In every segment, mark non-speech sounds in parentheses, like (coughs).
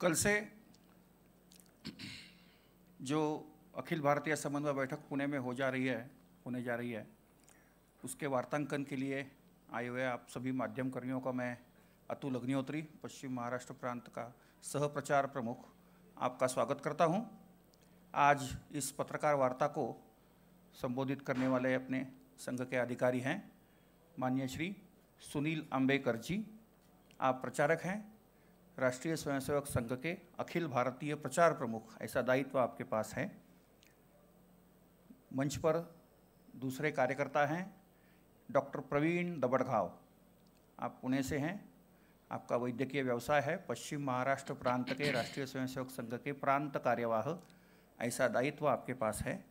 कल से जो अखिल भारतीय समन्वय बैठक पुणे में हो जा रही है होने जा रही है उसके वार्तांकन के लिए आए हुए आप सभी माध्यम कर्मियों का मैं अतुल अग्निहोत्री पश्चिम महाराष्ट्र प्रांत का सह प्रचार प्रमुख आपका स्वागत करता हूं। आज इस पत्रकार वार्ता को संबोधित करने वाले अपने संघ के अधिकारी हैं माननीय श्री सुनील अम्बेकर जी आप प्रचारक हैं राष्ट्रीय स्वयंसेवक संघ के अखिल भारतीय प्रचार प्रमुख ऐसा दायित्व आपके पास है मंच पर दूसरे कार्यकर्ता हैं डॉक्टर प्रवीण दबड़घाव आप पुणे से हैं आपका वैद्यकीय व्यवसाय है पश्चिम महाराष्ट्र प्रांत के राष्ट्रीय स्वयंसेवक संघ के प्रांत कार्यवाह ऐसा दायित्व आपके पास है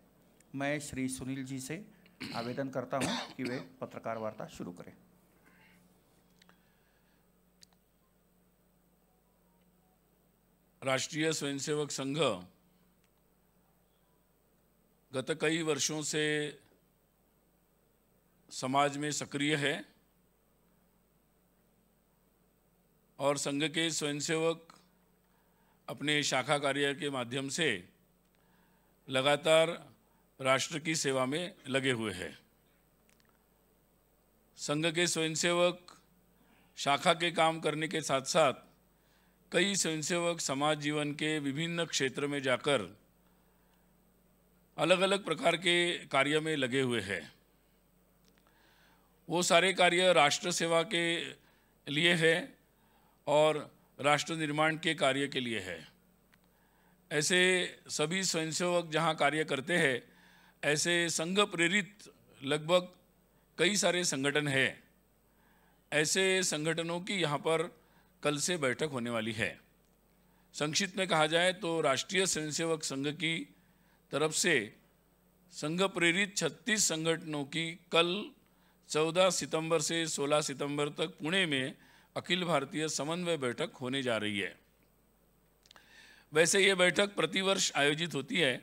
मैं श्री सुनील जी से आवेदन करता हूं कि वे पत्रकार वार्ता शुरू करें राष्ट्रीय स्वयंसेवक संघ गत कई वर्षों से समाज में सक्रिय है और संघ के स्वयंसेवक अपने शाखा कार्य के माध्यम से लगातार राष्ट्र की सेवा में लगे हुए हैं संघ के स्वयंसेवक शाखा के काम करने के साथ साथ कई स्वयंसेवक समाज जीवन के विभिन्न क्षेत्र में जाकर अलग अलग प्रकार के कार्य में लगे हुए हैं वो सारे कार्य राष्ट्र सेवा के लिए है और राष्ट्र निर्माण के कार्य के लिए है ऐसे सभी स्वयंसेवक जहाँ कार्य करते हैं ऐसे संघ प्रेरित लगभग कई सारे संगठन हैं ऐसे संगठनों की यहाँ पर कल से बैठक होने वाली है संक्षिप्त में कहा जाए तो राष्ट्रीय स्वयंसेवक संघ की तरफ से संघ प्रेरित 36 संगठनों की कल 14 सितंबर से 16 सितंबर तक पुणे में अखिल भारतीय समन्वय बैठक होने जा रही है वैसे ये बैठक प्रतिवर्ष आयोजित होती है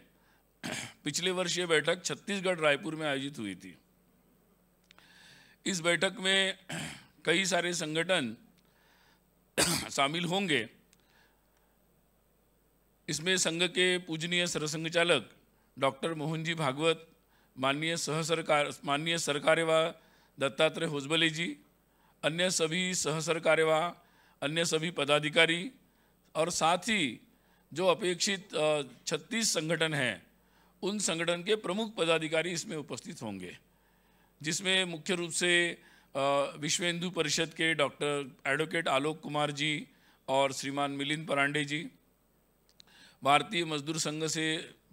पिछले वर्ष ये बैठक छत्तीसगढ़ रायपुर में आयोजित हुई थी इस बैठक में कई सारे संगठन (coughs) शामिल होंगे इसमें संघ के पूजनीय सरसंघचालक डॉक्टर मोहन जी भागवत माननीय सह सरकार माननीय सरकारेवा दत्तात्रेय होजबले जी अन्य सभी सह सरकारेवा अन्य सभी पदाधिकारी और साथ ही जो अपेक्षित छत्तीस संगठन हैं उन संगठन के प्रमुख पदाधिकारी इसमें उपस्थित होंगे जिसमें मुख्य रूप से विश्व हिंदू परिषद के डॉक्टर एडवोकेट आलोक कुमार जी और श्रीमान मिलिंद परांडे जी भारतीय मजदूर संघ से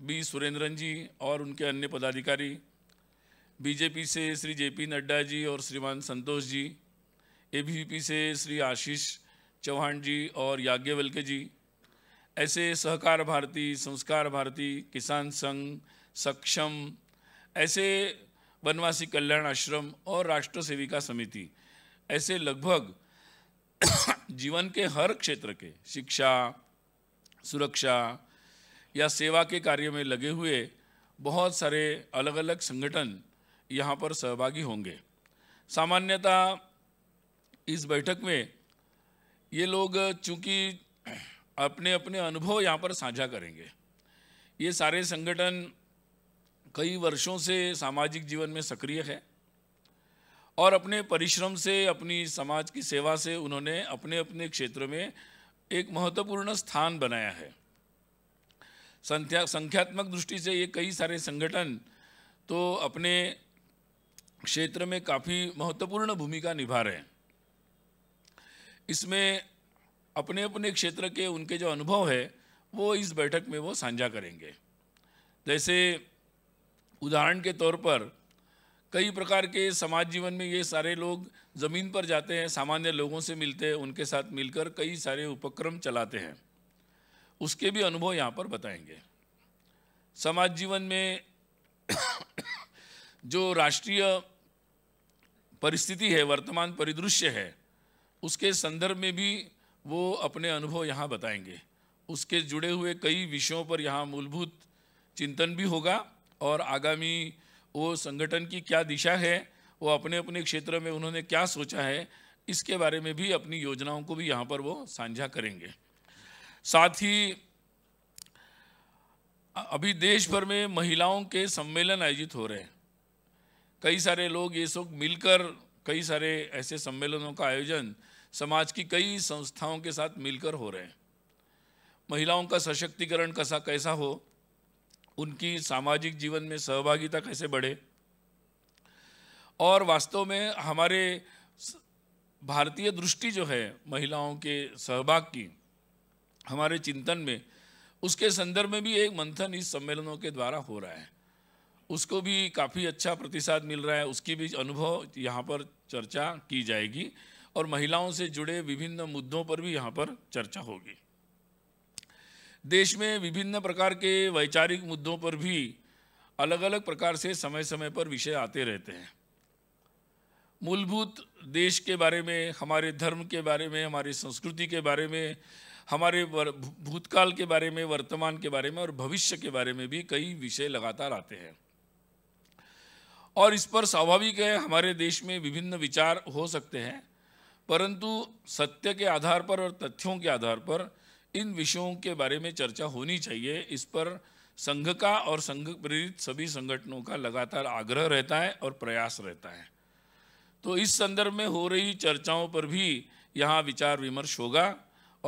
बी सुरेंद्रन जी और उनके अन्य पदाधिकारी बीजेपी से श्री जेपी नड्डा जी और श्रीमान संतोष जी ए से श्री आशीष चौहान जी और याज्ञवल्के जी ऐसे सहकार भारती संस्कार भारती किसान संघ सक्षम ऐसे वनवासी कल्याण आश्रम और राष्ट्र सेविका समिति ऐसे लगभग जीवन के हर क्षेत्र के शिक्षा सुरक्षा या सेवा के कार्य में लगे हुए बहुत सारे अलग अलग संगठन यहाँ पर सहभागी होंगे सामान्यतः इस बैठक में ये लोग चूंकि अपने अपने अनुभव यहाँ पर साझा करेंगे ये सारे संगठन कई वर्षों से सामाजिक जीवन में सक्रिय है और अपने परिश्रम से अपनी समाज की सेवा से उन्होंने अपने अपने क्षेत्र में एक महत्वपूर्ण स्थान बनाया है संख्या संख्यात्मक दृष्टि से ये कई सारे संगठन तो अपने क्षेत्र में काफ़ी महत्वपूर्ण भूमिका निभा रहे हैं इसमें अपने अपने क्षेत्र के उनके जो अनुभव है वो इस बैठक में वो साझा करेंगे जैसे उदाहरण के तौर पर कई प्रकार के समाज जीवन में ये सारे लोग ज़मीन पर जाते हैं सामान्य लोगों से मिलते हैं उनके साथ मिलकर कई सारे उपक्रम चलाते हैं उसके भी अनुभव यहाँ पर बताएंगे समाज जीवन में (coughs) जो राष्ट्रीय परिस्थिति है वर्तमान परिदृश्य है उसके संदर्भ में भी वो अपने अनुभव यहाँ बताएंगे उसके जुड़े हुए कई विषयों पर यहाँ मूलभूत चिंतन भी होगा और आगामी वो संगठन की क्या दिशा है वो अपने अपने क्षेत्र में उन्होंने क्या सोचा है इसके बारे में भी अपनी योजनाओं को भी यहाँ पर वो साझा करेंगे साथ ही अभी देश भर में महिलाओं के सम्मेलन आयोजित हो रहे हैं कई सारे लोग ये सब मिलकर कई सारे ऐसे सम्मेलनों का आयोजन समाज की कई संस्थाओं के साथ मिलकर हो रहे हैं महिलाओं का सशक्तिकरण कैसा कैसा हो उनकी सामाजिक जीवन में सहभागिता कैसे बढ़े और वास्तव में हमारे भारतीय दृष्टि जो है महिलाओं के सहभाग की हमारे चिंतन में उसके संदर्भ में भी एक मंथन इस सम्मेलनों के द्वारा हो रहा है उसको भी काफ़ी अच्छा प्रतिसाद मिल रहा है उसकी भी अनुभव यहाँ पर चर्चा की जाएगी और महिलाओं से जुड़े विभिन्न मुद्दों पर भी यहाँ पर चर्चा होगी देश में विभिन्न प्रकार के वैचारिक मुद्दों पर भी अलग अलग प्रकार से समय समय पर विषय आते रहते हैं मूलभूत देश के बारे में हमारे धर्म के बारे में हमारी संस्कृति के बारे में हमारे भूतकाल के बारे में वर्तमान के बारे में और भविष्य के बारे में भी कई विषय लगातार आते हैं और इस पर स्वाभाविक है हमारे देश में विभिन्न विचार हो सकते हैं परंतु सत्य के आधार पर और तथ्यों के आधार पर इन विषयों के बारे में चर्चा होनी चाहिए इस पर संघ का और संघ प्रेरित सभी संगठनों का लगातार आग्रह रहता है और प्रयास रहता है तो इस संदर्भ में हो रही चर्चाओं पर भी यहाँ विचार विमर्श होगा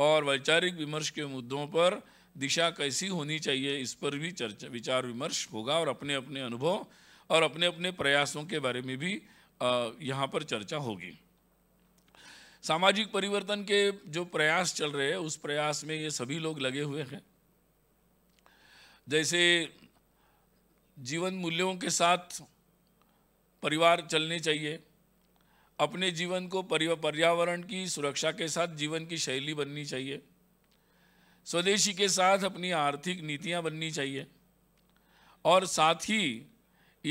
और वैचारिक विमर्श के मुद्दों पर दिशा कैसी होनी चाहिए इस पर भी चर्चा विचार विमर्श होगा और अपने अपने अनुभव और अपने अपने प्रयासों के बारे में भी यहाँ पर चर्चा होगी सामाजिक परिवर्तन के जो प्रयास चल रहे हैं उस प्रयास में ये सभी लोग लगे हुए हैं जैसे जीवन मूल्यों के साथ परिवार चलने चाहिए अपने जीवन को पर्यावरण की सुरक्षा के साथ जीवन की शैली बननी चाहिए स्वदेशी के साथ अपनी आर्थिक नीतियाँ बननी चाहिए और साथ ही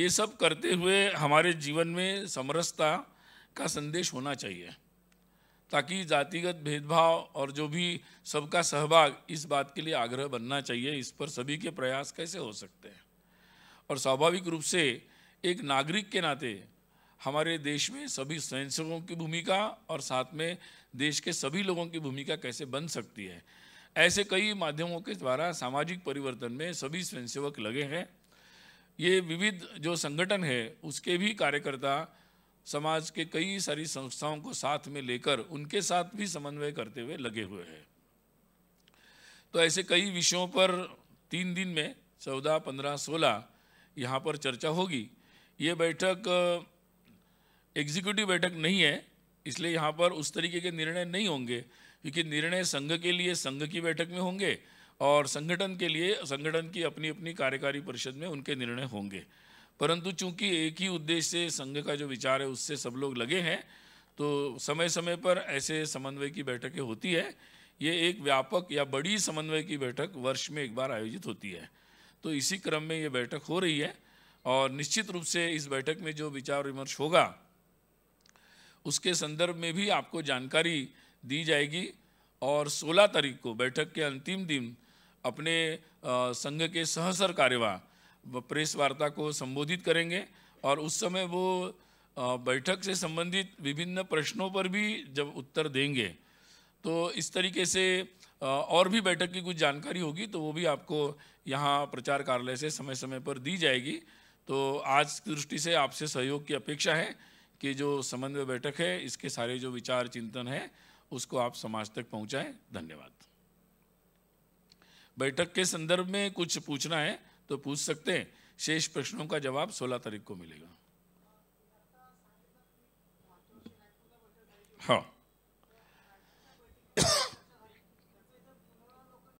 ये सब करते हुए हमारे जीवन में समरसता का संदेश होना चाहिए ताकि जातिगत भेदभाव और जो भी सबका सहभाग इस बात के लिए आग्रह बनना चाहिए इस पर सभी के प्रयास कैसे हो सकते हैं और स्वाभाविक रूप से एक नागरिक के नाते हमारे देश में सभी स्वयंसेवकों की भूमिका और साथ में देश के सभी लोगों की भूमिका कैसे बन सकती है ऐसे कई माध्यमों के द्वारा सामाजिक परिवर्तन में सभी स्वयंसेवक लगे हैं ये विविध जो संगठन है उसके भी कार्यकर्ता समाज के कई सारी संस्थाओं को साथ में लेकर उनके साथ भी समन्वय करते हुए लगे हुए हैं तो ऐसे कई विषयों पर तीन दिन में चौदह पंद्रह सोलह यहाँ पर चर्चा होगी ये बैठक एग्जीक्यूटिव बैठक नहीं है इसलिए यहाँ पर उस तरीके के निर्णय नहीं होंगे क्योंकि निर्णय संघ के लिए संघ की बैठक में होंगे और संगठन के लिए संगठन की अपनी अपनी कार्यकारी परिषद में उनके निर्णय होंगे परंतु चूंकि एक ही उद्देश्य से संघ का जो विचार है उससे सब लोग लगे हैं तो समय समय पर ऐसे समन्वय की बैठकें होती है ये एक व्यापक या बड़ी समन्वय की बैठक वर्ष में एक बार आयोजित होती है तो इसी क्रम में ये बैठक हो रही है और निश्चित रूप से इस बैठक में जो विचार विमर्श होगा उसके संदर्भ में भी आपको जानकारी दी जाएगी और 16 तारीख को बैठक के अंतिम दिन अपने संघ के सहसर कार्यवाह प्रेस वार्ता को संबोधित करेंगे और उस समय वो बैठक से संबंधित विभिन्न प्रश्नों पर भी जब उत्तर देंगे तो इस तरीके से और भी बैठक की कुछ जानकारी होगी तो वो भी आपको यहाँ प्रचार कार्यालय से समय समय पर दी जाएगी तो आज की दृष्टि से आपसे सहयोग की अपेक्षा है कि जो समन्वय बैठक है इसके सारे जो विचार चिंतन है उसको आप समाज तक पहुँचाएँ धन्यवाद बैठक के संदर्भ में कुछ पूछना है तो पूछ सकते हैं शेष प्रश्नों का जवाब 16 तारीख को मिलेगा हाँ